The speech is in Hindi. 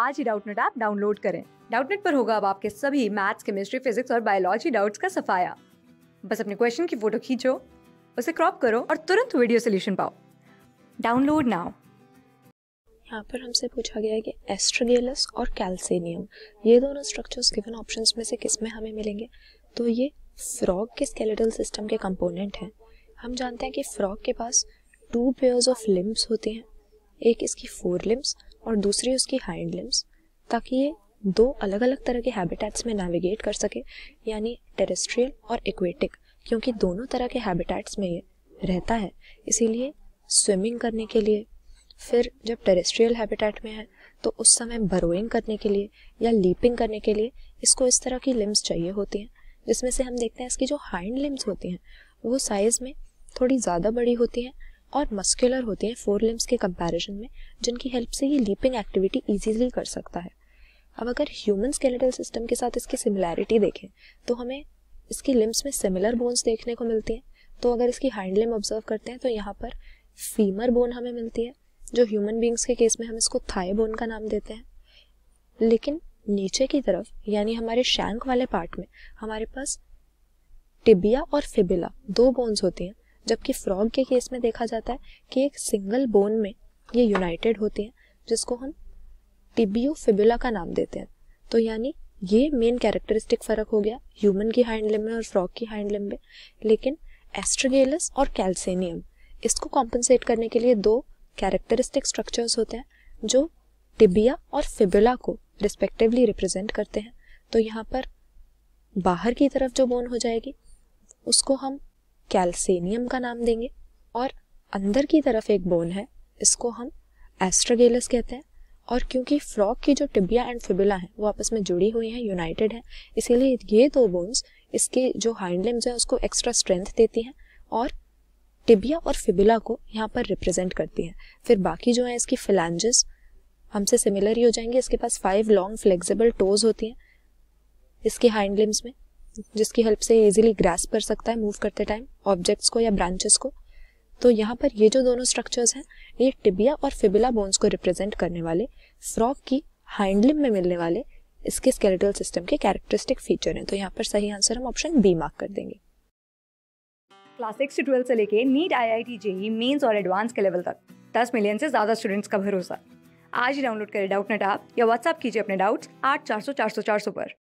आज ही डाउटनेट ऐप डाउनलोड करें डाउटनेट पर होगा अब आपके सभी मैथ्स केमिस्ट्री फिजिक्स और बायोलॉजी डाउट्स का सफाया बस अपने क्वेश्चन की फोटो खींचो उसे क्रॉप करो और तुरंत वीडियो सोल्यूशन पाओ डाउनलोड नाउ यहाँ पर हमसे पूछा गया है कि एस्ट्रोगेलस और कैल्सिनियम ये दोनों स्ट्रक्चर्स गिवन ऑप्शंस में से किस में हमें मिलेंगे तो ये फ्रॉग के स्केलेटल सिस्टम के कंपोनेंट हैं हम जानते हैं कि फ्रॉग के पास टू पेयर्स ऑफ लिम्ब्स होते हैं एक इसकी फोर लिम्ब्स और दूसरी उसकी हाइंड लिम्स ताकि ये दो अलग अलग तरह के हैबिटेट्स में नेविगेट कर सके यानी टेरेस्ट्रियल और इक्वेटिक क्योंकि दोनों तरह के हैबिटेट्स में ये रहता है इसीलिए स्विमिंग करने के लिए फिर जब टेरेस्ट्रियल हैबिटेट में है तो उस समय बरोइंग करने के लिए या लीपिंग करने के लिए इसको इस तरह की लिम्स चाहिए होती हैं जिसमें से हम देखते हैं इसकी जो हाइंड लिम्स होती हैं वो साइज़ में थोड़ी ज़्यादा बड़ी होती हैं और मस्कुलर होते हैं फोर लिम्स के कंपैरिजन में जिनकी हेल्प से ये लीपिंग एक्टिविटी ईजीली कर सकता है अब अगर ह्यूमन स्केलेटल सिस्टम के साथ इसकी सिमिलैरिटी देखें तो हमें इसकी लिम्स में सिमिलर बोन्स देखने को मिलती हैं तो अगर इसकी हैंड लिम ऑब्जर्व करते हैं तो यहाँ पर फीमर बोन हमें मिलती है जो ह्यूमन बींग्स के केस में हम इसको थाई बोन का नाम देते हैं लेकिन नीचे की तरफ यानी हमारे शैंक वाले पार्ट में हमारे पास टिबिया और फिबिला दो बोन्स होती हैं जबकि फ्रॉग के केस में देखा जाता है कि एक सिंगल बोन में ये यूनाइटेड होती हैं जिसको हम टिबियो फिबुला का नाम देते हैं तो यानी ये मेन कैरेक्टरिस्टिक फ़र्क हो गया ह्यूमन की हाइंड लिम्बे और फ्रॉग की हाइंड लिम्बे में लेकिन एस्ट्रोगेलस और कैल्सेनियम इसको कॉम्पनसेट करने के लिए दो कैरेक्टरिस्टिक स्ट्रक्चर्स होते हैं जो टिबिया और फिबुला को रिस्पेक्टिवली रिप्रेजेंट करते हैं तो यहाँ पर बाहर की तरफ जो बोन हो जाएगी उसको हम कैल्सेनियम का नाम देंगे और अंदर की तरफ एक बोन है इसको हम एस्ट्रागेलस कहते हैं और क्योंकि फ्रॉक की जो टिबिया एंड फिबिला है वो आपस में जुड़ी हुई है यूनाइटेड है इसीलिए ये दो बोन्स इसके जो हाइंड लिम्स है उसको एक्स्ट्रा स्ट्रेंथ देती हैं और टिबिया और फिबिला को यहाँ पर रिप्रेजेंट करती हैं फिर बाकी जो है इसकी फिलेंजेस हमसे सिमिलर ही हो जाएंगे इसके पास फाइव लॉन्ग फ्लेक्सिबल टोज होती हैं इसके हाइंड लिम्स में जिसकी हेल्प से इजीली ग्रास कर सकता है मूव करते टाइम ऑब्जेक्ट्स को या ब्रांचेस को तो यहाँ पर ये जो दोनों स्ट्रक्चर्स हैं ये टिबिया और फिबिला बोन्स को रिप्रेजेंट करने वाले फ्रॉक की हाइंडलिम में मिलने वाले इसके स्केलेटल सिस्टम के कैरेक्टरिस्टिक फीचर हैं तो यहाँ पर सही आंसर हम ऑप्शन बी मार्क कर देंगे क्लास सिक्स से ट्वेल्थ से लेके NEET I I T JEE mains और एडवांस के लेवल तक दस मिलियन से ज़्यादा स्टूडेंट्स का भरोसा आज ही डाउनलोड करें डाउट नेट आप या व्हाट्सअप कीजिए अपने डाउट्स आठ चार सौ चार सौ चार सौ पर